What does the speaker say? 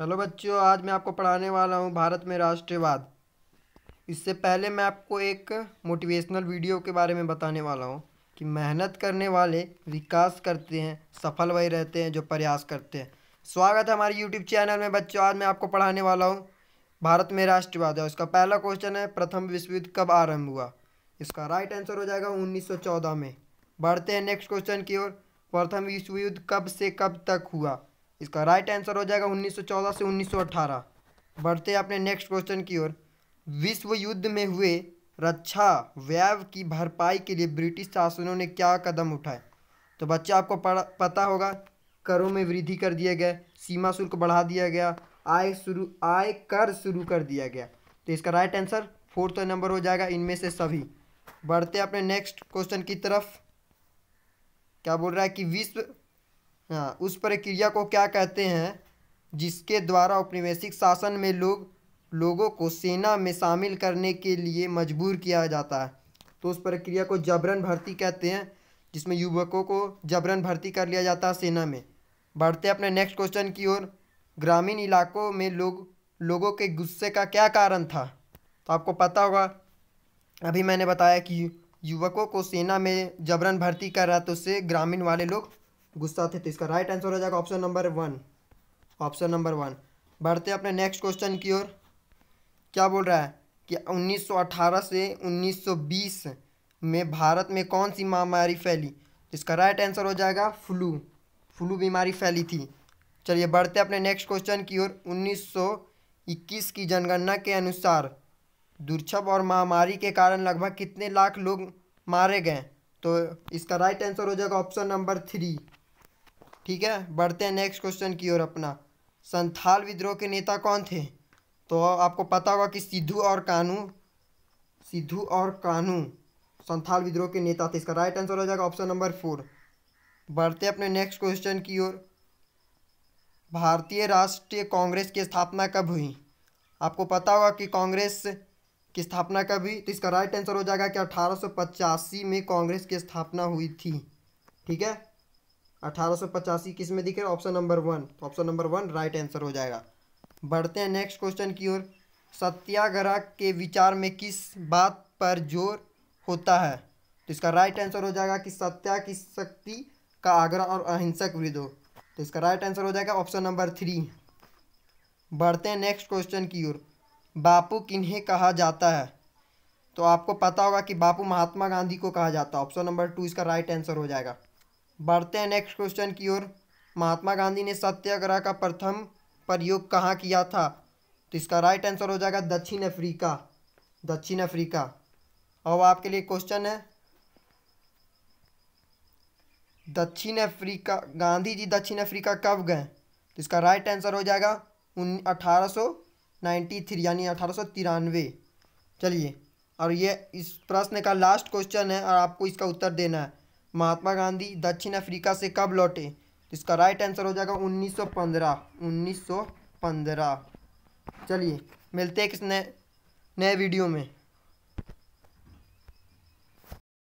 hello बच्चों आज मैं आपको पढ़ाने वाला हूँ भारत में राष्ट्रवाद इससे पहले मैं आपको एक मोटिवेशनल वीडियो के बारे में बताने वाला हूँ कि मेहनत करने वाले विकास करते हैं सफल वही रहते हैं जो प्रयास करते हैं स्वागत है हमारे यूट्यूब चैनल में बच्चों आज मैं आपको पढ़ाने वाला हूँ भारत में राष्ट्रवाद है उसका पहला क्वेश्चन है प्रथम विश्व युद्ध कब आरम्भ हुआ इसका राइट आंसर हो जाएगा उन्नीस में बढ़ते हैं नेक्स्ट क्वेश्चन की ओर प्रथम विश्व युद्ध कब से कब तक हुआ इसका राइट आंसर हो जाएगा 1914 से 1918 बढ़ते अपने नेक्स्ट क्वेश्चन की ओर विश्व युद्ध में हुए रक्षा व्यव की भरपाई के लिए ब्रिटिश शासनों ने क्या कदम उठाए तो बच्चे आपको पता होगा करों में वृद्धि कर दिया गया सीमा शुल्क बढ़ा दिया गया आय शुरू आय कर शुरू कर दिया गया तो इसका राइट आंसर फोर्थ नंबर हो जाएगा इनमें से सभी बढ़ते अपने नेक्स्ट क्वेश्चन की तरफ क्या बोल रहा है कि विश्व हाँ उस प्रक्रिया को क्या कहते हैं जिसके द्वारा औपनिवेशिक शासन में लोग लोगों को सेना में शामिल करने के लिए मजबूर किया जाता है तो उस प्रक्रिया को जबरन भर्ती कहते हैं जिसमें युवकों को जबरन भर्ती कर लिया जाता है सेना में बढ़ते अपने नेक्स्ट क्वेश्चन की ओर ग्रामीण इलाकों में लोग लोगों के गुस्से का क्या कारण था तो आपको पता होगा अभी मैंने बताया कि युवकों को सेना में जबरन भर्ती कर रहा तो उससे ग्रामीण वाले लोग गुस्सा थे तो इसका राइट आंसर हो जाएगा option number one option number one बढ़ते अपने नेक्स्ट क्वेश्चन की ओर क्या बोल रहा है कि 1918 से 1920 में भारत में कौन सी महामारी फैली इसका राइट आंसर हो जाएगा फ्लू फ्लू बीमारी फैली थी चलिए बढ़ते अपने नेक्स्ट क्वेश्चन की ओर 1921 की जनगणना के अनुसार दुर्छभ और महामारी के कारण लगभग कितने लाख लोग मारे गए तो इसका राइट आंसर हो जाएगा ऑप्शन नंबर थ्री ठीक है बढ़ते हैं नेक्स्ट क्वेश्चन की ओर अपना संथाल विद्रोह के नेता कौन थे तो आपको पता होगा कि सिद्धू और कानू सिद्धू और कानू संथाल विद्रोह के नेता थे इसका राइट आंसर हो जाएगा ऑप्शन नंबर फोर बढ़ते अपने नेक्स्ट क्वेश्चन की ओर भारतीय राष्ट्रीय कांग्रेस की स्थापना कब हुई आपको पता होगा कि कांग्रेस की स्थापना कब हुई तो इसका राइट आंसर हो जाएगा कि अठारह में कांग्रेस की स्थापना हुई थी ठीक है अठारह सौ पचासी किस में दिख रहा है ऑप्शन नंबर वन तो option number one right answer हो जाएगा बढ़ते हैं नेक्स्ट क्वेश्चन की ओर सत्याग्रह के विचार में किस बात पर जोर होता है तो इसका राइट आंसर हो जाएगा कि सत्या की शक्ति का आग्रह और अहिंसक विदो तो इसका राइट आंसर हो जाएगा ऑप्शन नंबर थ्री बढ़ते हैं नेक्स्ट क्वेश्चन की ओर बापू किन्हें कहा जाता है तो आपको पता होगा कि बापू महात्मा गांधी को कहा जाता है ऑप्शन नंबर टू इसका राइट आंसर हो जाएगा बढ़ते हैं नेक्स्ट क्वेश्चन की ओर महात्मा गांधी ने सत्याग्रह का प्रथम प्रयोग कहाँ किया था तो इसका राइट आंसर हो जाएगा दक्षिण अफ्रीका दक्षिण अफ्रीका और आपके लिए क्वेश्चन है दक्षिण अफ्रीका गांधी जी दक्षिण अफ्रीका कब गए तो इसका राइट आंसर हो जाएगा उन अठारह यानी अठारह चलिए और ये इस प्रश्न का लास्ट क्वेश्चन है और आपको इसका उत्तर देना है महात्मा गांधी दक्षिण अफ्रीका से कब लौटे इसका राइट आंसर हो जाएगा 1915 1915 चलिए मिलते हैं किस नए नए वीडियो में